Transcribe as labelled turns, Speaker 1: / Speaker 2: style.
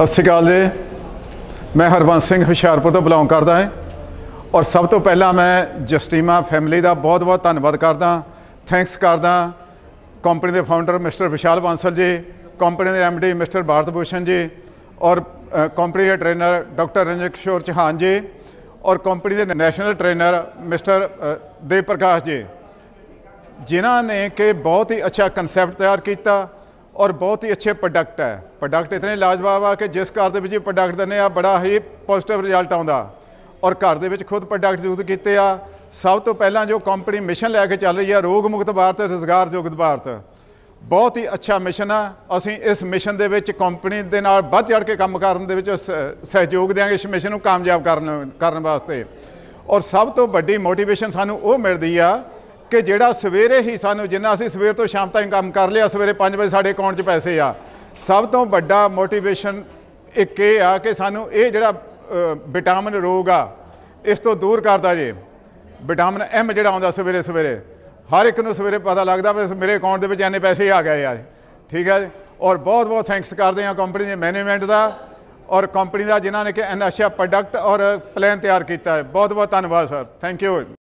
Speaker 1: ਸਤਿ ਸ਼੍ਰੀ ਅਕਾਲ ਜੀ ਮੈਂ ਹਰਵੰਸ ਸਿੰਘ ਹੁਸ਼ਿਆਰਪੁਰ ਤੋਂ ਬਿਲੋਂਗ ਕਰਦਾ ਹਾਂ ਔਰ ਸਭ ਤੋਂ ਪਹਿਲਾਂ ਮੈਂ ਜਸਟੀਮਾ ਫੈਮਿਲੀ ਦਾ ਬਹੁਤ-ਬਹੁਤ ਧੰਨਵਾਦ ਕਰਦਾ ਥੈਂਕਸ ਕਰਦਾ ਕੰਪਨੀ ਦੇ ਫਾਊਂਡਰ ਮਿਸਟਰ ਵਿਸ਼ਾਲ ਬਾਂਸਲ ਜੀ ਕੰਪਨੀ ਦੇ ਐਮਡੀ ਮਿਸਟਰ ਭਾਰਤ ਭੂਸ਼ਣ ਜੀ ਔਰ ਕੰਪਨੀ ਦੇ ਟ੍ਰੇਨਰ ਡਾਕਟਰ ਰਣਜੀਤ ਕਿਸ਼ੋਰ ਚਹਾਨ ਜੀ ਔਰ ਕੰਪਨੀ ਦੇ national trainer mister Dev Prakash ji ਜਿਨ੍ਹਾਂ ਨੇ ਕਿ ਬਹੁਤ ਹੀ ਅੱਛਾ ਕਨਸੈਪਟ ਤਿਆਰ ਕੀਤਾ ਔਰ ਬਹੁਤ ਹੀ ਅੱਛੇ ਪ੍ਰੋਡਕਟ ਹੈ ਪ੍ਰੋਡਕਟ ਇਤਨੇ ਲਾਜਵਾਬ ਆ ਕਿ ਜਿਸ ਘਰ ਦੇ ਵਿੱਚ ਇਹ ਪ੍ਰੋਡਕਟ ਦਨੇ ਆ ਬੜਾ ਹੀ ਪੋਜ਼ਿਟਿਵ ਰਿਜ਼ਲਟ ਆਉਂਦਾ ਔਰ ਘਰ ਦੇ ਵਿੱਚ ਖੁਦ ਪ੍ਰੋਡਕਟ ਯੂਜ਼ ਕੀਤੇ ਆ ਸਭ ਤੋਂ ਪਹਿਲਾਂ ਜੋ ਕੰਪਨੀ ਮਿਸ਼ਨ ਲੈ ਕੇ ਚੱਲ ਰਹੀ ਹੈ ਰੋਗ ਮੁਕਤ ਭਾਰਤ ਰੋਜ਼ਗਾਰ ਯੋਗਤ ਭਾਰਤ ਬਹੁਤ ਹੀ ਅੱਛਾ ਮਿਸ਼ਨ ਆ ਅਸੀਂ ਇਸ ਮਿਸ਼ਨ ਦੇ ਵਿੱਚ ਕੰਪਨੀ ਦੇ ਨਾਲ ਵੱਧ ਚੜ ਕੇ ਕੰਮ ਕਰਨ ਦੇ ਵਿੱਚ ਸਹਿਯੋਗ ਦੇਾਂਗੇ ਇਸ ਮਿਸ਼ਨ ਨੂੰ ਕਾਮਯਾਬ ਕਰਨ ਕਰਨ ਵਾਸਤੇ ਔਰ ਸਭ ਤੋਂ ਵੱਡੀ ਮੋਟੀਵੇਸ਼ਨ ਸਾਨੂੰ ਉਹ ਮਿਲਦੀ ਆ ਕਿ ਜਿਹੜਾ ਸਵੇਰੇ ਹੀ ਸਾਨੂੰ ਜਿੰਨਾ ਅਸੀਂ ਸਵੇਰ ਤੋਂ ਸ਼ਾਮ ਤੱਕ ਕੰਮ ਕਰ ਲਿਆ ਸਵੇਰੇ 5 ਵਜੇ ਸਾਡੇ ਅਕਾਊਂਟ 'ਚ ਪੈਸੇ ਆ ਸਭ ਤੋਂ ਵੱਡਾ ਮੋਟੀਵੇਸ਼ਨ ਇੱਕ ਇਹ ਆ ਕਿ ਸਾਨੂੰ ਇਹ ਜਿਹੜਾ ਵਿਟਾਮਿਨ ਰੋਗ ਆ ਇਸ ਤੋਂ ਦੂਰ ਕਰਦਾ ਜੇ ਵਿਟਾਮਿਨ ਐਮ ਜਿਹੜਾ ਆਉਂਦਾ ਸਵੇਰੇ ਸਵੇਰੇ ਹਰ ਇੱਕ ਨੂੰ ਸਵੇਰੇ ਪਤਾ ਲੱਗਦਾ ਵੀ ਮੇਰੇ ਅਕਾਊਂਟ ਦੇ ਵਿੱਚ ਐਨੇ ਪੈਸੇ ਆ ਗਏ ਆ ਠੀਕ ਹੈ ਔਰ ਬਹੁਤ ਬਹੁਤ ਥੈਂਕਸ ਕਰਦੇ ਹਾਂ ਕੰਪਨੀ ਦੇ ਮੈਨੇਜਮੈਂਟ ਦਾ ਔਰ ਕੰਪਨੀ ਦਾ ਜਿਨ੍ਹਾਂ ਨੇ ਕਿ ਐਨਾ ਅੱਛਾ ਪ੍ਰੋਡਕਟ ਔਰ ਪਲਾਨ ਤਿਆਰ ਕੀਤਾ ਹੈ ਬਹੁਤ ਬਹੁਤ ਧੰਨਵਾਦ ਸਰ ਥੈਂਕ ਯੂ